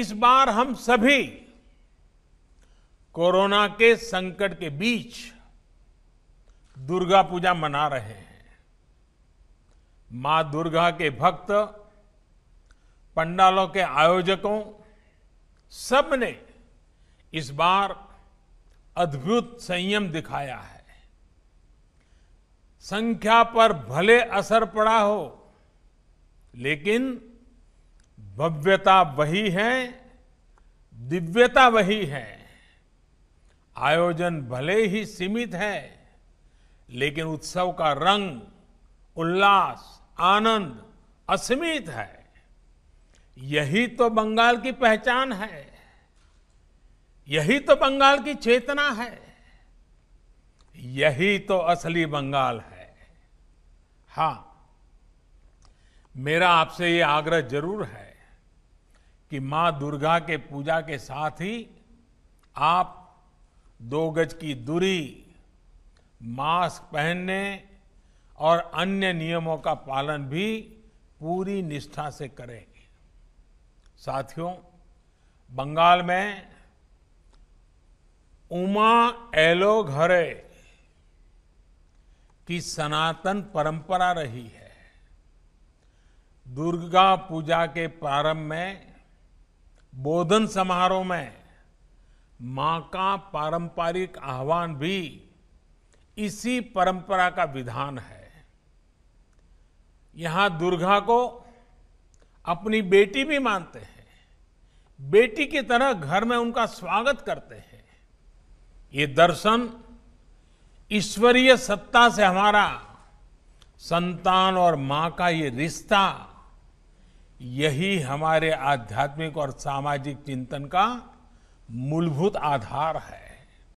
इस बार हम सभी कोरोना के संकट के बीच दुर्गा पूजा मना रहे हैं मां दुर्गा के भक्त पंडालों के आयोजकों सब ने इस बार अद्भुत संयम दिखाया है संख्या पर भले असर पड़ा हो लेकिन भव्यता वही है दिव्यता वही है आयोजन भले ही सीमित है लेकिन उत्सव का रंग उल्लास आनंद असीमित है यही तो बंगाल की पहचान है यही तो बंगाल की चेतना है यही तो असली बंगाल है हाँ मेरा आपसे ये आग्रह जरूर है कि मां दुर्गा के पूजा के साथ ही आप दो गज की दूरी मास्क पहनने और अन्य नियमों का पालन भी पूरी निष्ठा से करें साथियों बंगाल में उमा एलो घरे की सनातन परंपरा रही है दुर्गा पूजा के प्रारंभ में बोधन समारोह में मां का पारंपरिक आह्वान भी इसी परंपरा का विधान है यहां दुर्गा को अपनी बेटी भी मानते हैं बेटी की तरह घर में उनका स्वागत करते हैं ये दर्शन ईश्वरीय सत्ता से हमारा संतान और मां का ये रिश्ता यही हमारे आध्यात्मिक और सामाजिक चिंतन का मूलभूत आधार है